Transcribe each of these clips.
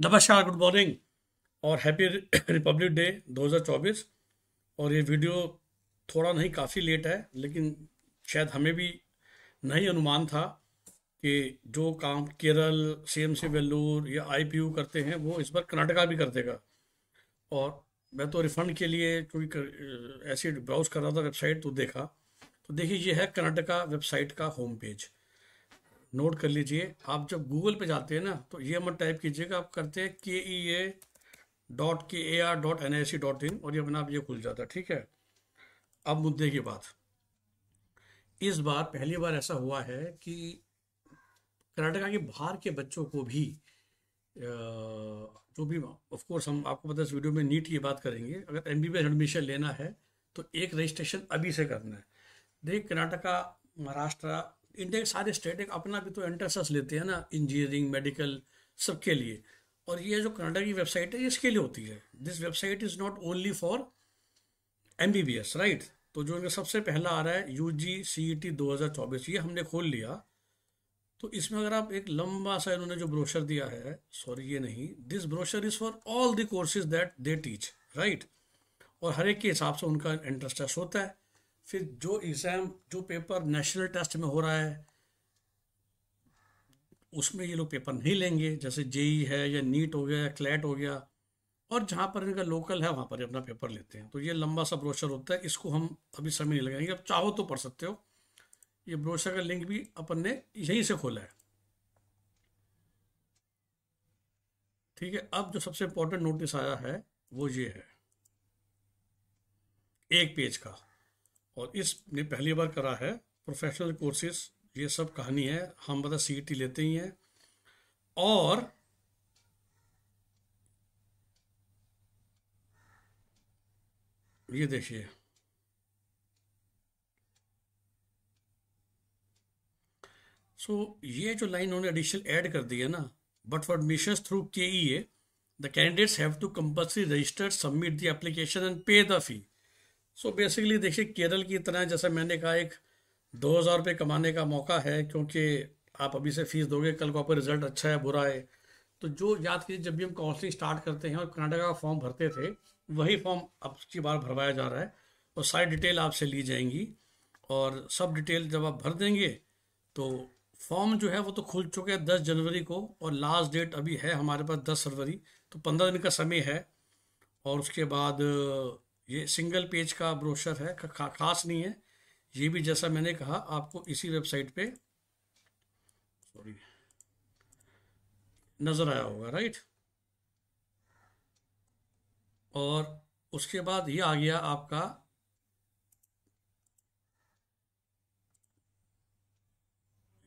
नमस्कार good morning और happy Republic Day 2024 और ये वीडियो थोड़ा नहीं काफ़ी लेट है लेकिन शायद हमें भी नहीं अनुमान था कि जो काम केरल सीएमसी वेल्लूर या आईपीयू करते हैं वो इस बार कर्नाटका भी कर देगा और मैं तो रिफंड के लिए क्योंकि ऐसी ब्राउज कर रहा था वेबसाइट तो देखा तो देखिए ये है कर्नाटका वेबसाइट का होम पेज नोट कर लीजिए आप जब गूगल पे जाते हैं ना तो ये मत टाइप कीजिएगा आप करते हैं के E A dot K A R dot N I C dot in और ये अपना आप ये खुल जाता है ठीक है अब मुद्दे की बात इस बार पहली बार ऐसा हुआ है कि कर्नाटका के बाहर के बच्चों को भी जो भी ऑफकोर्स हम आपको पता है इस वीडियो में नीट ये बात करेंगे अगर एम बी एडमिशन लेना है तो एक रजिस्ट्रेशन अभी से करना है देखिए कर्नाटका महाराष्ट्र इंडिया के सारे स्टेट एक अपना भी तो एंट्रेंस लेते हैं ना इंजीनियरिंग मेडिकल सबके लिए और ये जो कनाडा की वेबसाइट है ये इसके लिए होती है this website is not only for M B B S right तो जो इनका सबसे पहला आ रहा है you ji C E T दो हज़ार चौबीस ये हमने खोल लिया तो इसमें अगर आप एक लंबा सा इन्होंने जो ब्रोशर दिया है सॉरी ये नहीं this brochure is for all the courses that they teach right और हर एक के हिसाब से उनका इंटरेस्ट होता है फिर जो एग्ज़ाम जो पेपर नेशनल टेस्ट में हो रहा है उसमें ये लोग पेपर नहीं लेंगे जैसे जेई है या नीट हो गया या क्लैट हो गया और जहाँ पर इनका लोकल है वहाँ पर अपना पेपर लेते हैं तो ये लंबा सा ब्रोशर होता है इसको हम अभी समय नहीं लगाएंगे आप चाहो तो पढ़ सकते हो ये ब्रोशर का लिंक भी अपन ने यहीं से खोला है ठीक है अब जो सबसे इम्पोर्टेंट नोटिस आया है वो ये है एक पेज का और इसने पहली बार करा है प्रोफेशनल कोर्सेस ये सब कहानी है हम मतलब सी e लेते ही हैं और ये देखिए सो so, ये जो लाइन उन्होंने एडिशनल ऐड कर दी है ना but for admission through K E A the candidates have to compulsory register submit the application and pay the fee so basically देखिए केरल की तरह जैसे मैंने कहा एक दो हज़ार रुपये कमाने का मौका है क्योंकि आप अभी से फीस दोगे कल को आपका रिजल्ट अच्छा है बुरा है तो जो याद कीजिए जब भी हम काउंसलिंग स्टार्ट करते हैं और कर्नाटका का फॉर्म भरते थे वही फॉर्म अब की बार भरवाया जा रहा है और सारी डिटेल आपसे ली जाएंगी और सब डिटेल जब आप भर देंगे तो फॉर्म जो है वो तो खुल चुके हैं दस जनवरी को और लास्ट डेट अभी है हमारे पास दस फरवरी तो पंद्रह दिन का समय है और उसके बाद ये सिंगल पेज का ब्रोशर है खा, खास नहीं है ये भी जैसा मैंने कहा आपको इसी वेबसाइट पे सॉरी नज़र आया होगा राइट और उसके बाद ये आ गया आपका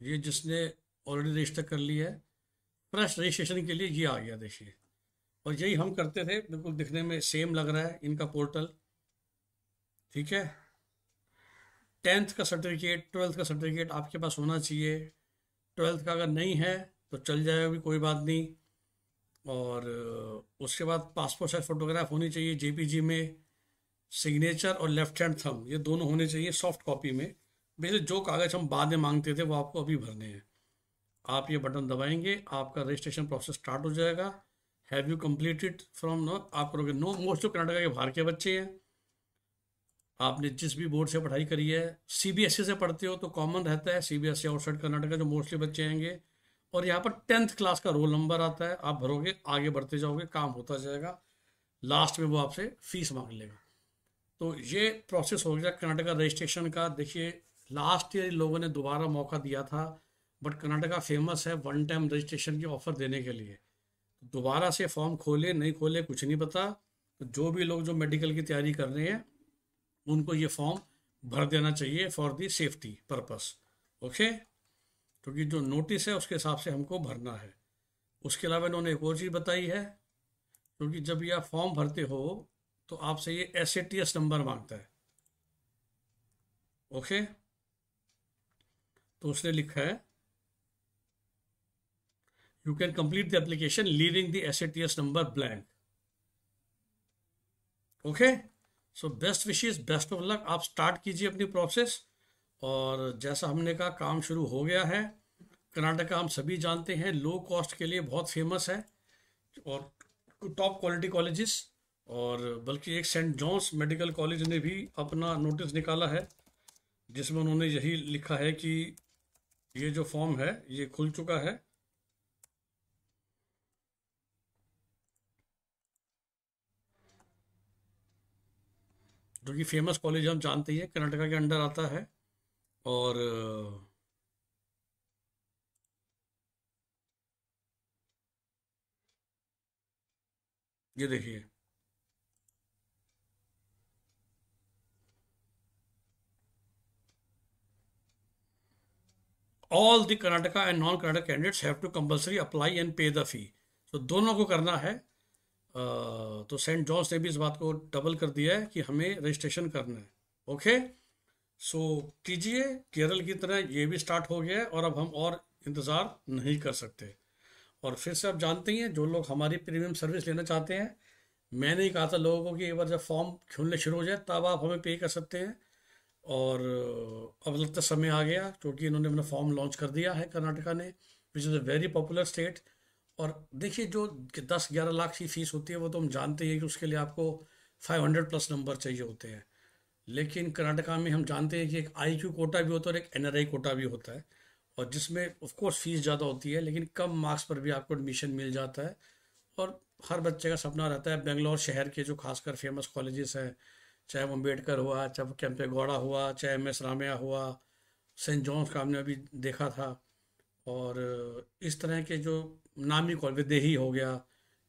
ये जिसने ऑलरेडी रजिस्टर कर लिया है फ्रेश रजिस्ट्रेशन के लिए ये आ गया देखिए और यही हम करते थे बिल्कुल दिखने में सेम लग रहा है इनका पोर्टल ठीक है टेंथ का सर्टिफिकेट ट्वेल्थ का सर्टिफिकेट आपके पास होना चाहिए ट्वेल्थ का अगर नहीं है तो चल जाएगा भी कोई बात नहीं और उसके बाद पासपोर्ट साइज फोटोग्राफ होनी चाहिए जेपीजी में सिग्नेचर और लेफ्ट हैंड थम ये दोनों होने चाहिए सॉफ्ट कॉपी में बेसिक जो कागज़ हम बाद में मांगते थे वो आपको अभी भरने हैं आप ये बटन दबाएंगे आपका रजिस्ट्रेशन प्रोसेस स्टार्ट हो जाएगा have you completed from no आप करोगे नो मोस्ट ऑफ कर्नाटका के बाहर के बच्चे हैं आपने जिस भी बोर्ड से पढ़ाई करी है सीबीएसई e से पढ़ते हो तो कॉमन रहता है सीबीएसई आउटसाइड कर्नाटका जो मोस्टली बच्चे आएंगे और यहाँ पर टेंथ क्लास का रोल नंबर आता है आप भरोगे आगे बढ़ते जाओगे काम होता जाएगा लास्ट में वो आपसे फीस मांग लेगा तो ये प्रोसेस हो गया कर्नाटका रजिस्ट्रेशन का देखिए लास्ट ईयर लोगों ने दोबारा मौका दिया था बट कर्नाटका फेमस है वन टाइम रजिस्ट्रेशन की ऑफर देने के लिए दोबारा से फॉर्म खोले नहीं खोले कुछ नहीं पता जो भी लोग जो मेडिकल की तैयारी कर रहे हैं उनको ये फॉर्म भर देना चाहिए for the safety purpose okay क्योंकि जो नोटिस है उसके हिसाब से हमको भरना है उसके अलावा इन्होंने एक और चीज़ बताई है क्योंकि जब ये आप फॉर्म भरते हो तो आपसे ये S A T S number मांगता है ओके तो उसने लिखा है you can complete the application leaving the SATS number blank. Okay so best wishes best of luck आप स्टार्ट कीजिए अपनी प्रोसेस और जैसा हमने कहा काम शुरू हो गया है कर्नाटका हम सभी जानते हैं लो कॉस्ट के लिए बहुत फेमस है और टॉप क्वालिटी colleges और बल्कि एक सेंट जॉन्स मेडिकल कॉलेज ने भी अपना नोटिस निकाला है जिसमें उन्होंने यही लिखा है कि ये जो फॉर्म है ये खुल चुका है जो कि फेमस कॉलेज हम जानते हैं कर्नाटका के अंडर आता है और ये देखिए all the Karnataka and non Karnataka candidates have to compulsory apply and pay the fee तो दोनों को करना है तो सेंट जॉन्स ने भी इस बात को डबल कर दिया है कि हमें रजिस्ट्रेशन करना है ओके सो so, कीजिए केरल की तरह ये भी स्टार्ट हो गया है और अब हम और इंतज़ार नहीं कर सकते और फिर से आप जानते हैं जो लोग हमारी प्रीमियम सर्विस लेना चाहते हैं मैंने ही कहा था लोगों को कि एक बार जब फॉर्म खुलने शुरू हो जाए तब आप हमें पे कर सकते हैं और अब लगता समय आ गया क्योंकि इन्होंने अपना फॉर्म लॉन्च कर दिया है कर्नाटका ने which is a very popular state और देखिए जो दस ग्यारह लाख की फ़ीस होती है वो तो हम जानते हैं कि उसके लिए आपको फाइव हंड्रेड प्लस नंबर चाहिए होते हैं लेकिन कर्नाटका में हम जानते हैं कि एक आई क्यू कोटा भी होता है और एक एन आर आई कोटा भी होता है और जिसमें ऑफकोर्स फ़ीस ज़्यादा होती है लेकिन कम मार्क्स पर भी आपको एडमिशन मिल जाता है और हर बच्चे का सपना रहता है बेंगलोर शहर के जो खासकर फेमस कॉलेजेस हैं चाहे वो अम्बेडकर हुआ चाहे वो गौड़ा हुआ चाहे एम एस रामया हुआ सेंट जॉन्स का हमने अभी देखा था और इस तरह के जो नामी कॉलेज विदेही हो गया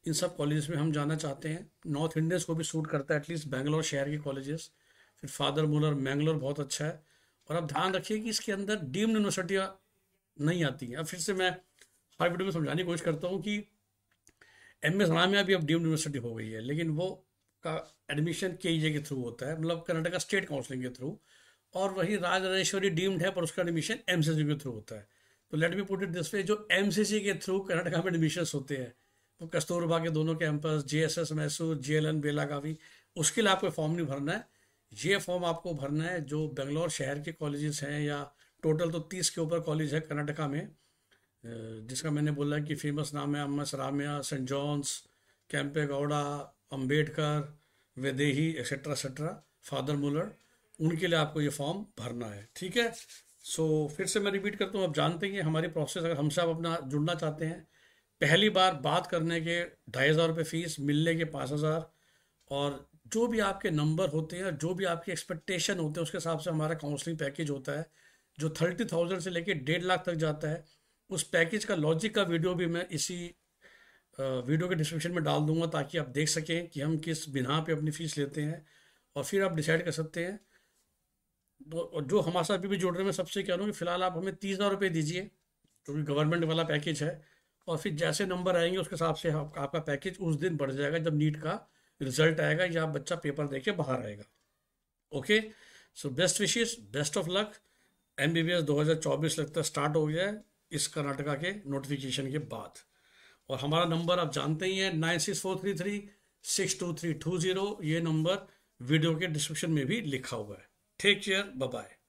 इन सब कॉलेजेस में हम जाना चाहते हैं नॉर्थ इंडियंस को भी सूट करता है एटलीस्ट बैंगलोर शहर के कॉलेजेस फिर फादर मूलर मैंगलोर बहुत अच्छा है और आप ध्यान रखिए कि इसके अंदर डीम्ड यूनिवर्सिटियाँ नहीं आती हैं अब फिर से मैं हर वीडियो में समझाने की कोशिश करता हूँ कि एम एस में भी अब डीम्ड यूनिवर्सिटी हो गई है लेकिन वो का एडमिशन e के जे के थ्रू होता है मतलब कर्नाटका स्टेट काउंसिलिंग के थ्रू और वही राजेश्वरी डीम्ड है पर उसका एडमिशन एम के थ्रू होता है तो let me put it this way जो एम के थ्रू कर्नाटका में एडमिशन होते हैं तो कस्तूरबा के दोनों campus J S S Mysore J L N Belagavi उसके लिए आपको फॉर्म नहीं भरना है ये फॉर्म आपको भरना है जो बेंगलोर शहर के कॉलेजेस हैं या टोटल तो तीस के ऊपर कॉलेज है कर्नाटका में जिसका मैंने बोला कि फेमस नाम है अम्मा सरामिया Saint John's Kempe Gowda Ambedkar Vydehi etcetera etcetera Father Muller उनके लिए आपको ये फॉर्म भरना है ठीक है सो so, फिर से मैं रिपीट करता हूँ आप जानते हैं हमारे प्रोसेस अगर हमसे आप अपना जुड़ना चाहते हैं पहली बार बात करने के ढाई हज़ार रुपये फीस मिलने के पाँच हज़ार और जो भी आपके नंबर होते हैं जो भी आपकी एक्सपेक्टेशन होते हैं उसके हिसाब से हमारा काउंसलिंग पैकेज होता है जो थर्टी थाउजेंड से लेकर डेढ़ लाख तक जाता है उस पैकेज का लॉजिक का वीडियो भी मैं इसी वीडियो के डिस्क्रिप्शन में डाल दूंगा ताकि आप देख सकें कि हम किस बिना पे अपनी फ़ीस लेते हैं और फिर आप डिसाइड कर सकते हैं तो और जो हमारे साथ अभी भी जोड़ने रहे हैं मैं सबसे कह रहा हूँ कि फिलहाल आप हमें तीस हज़ार रुपये दीजिए क्योंकि गवर्नमेंट वाला पैकेज है और फिर जैसे नंबर आएंगे उसके हिसाब से आप, आपका पैकेज उस दिन बढ़ जाएगा जब नीट का रिजल्ट आएगा या बच्चा पेपर दे के बाहर आएगा okay so best wishes best of luck M B B S दो हज़ार चौबीस लगता है स्टार्ट हो गया है इस कर्नाटका के नोटिफिकेशन के बाद और हमारा नंबर आप जानते ही हैं nine six four three three six two three two zero ये नंबर वीडियो के डिस्क्रिप्शन में भी लिखा हुआ है Take care. Bye bye.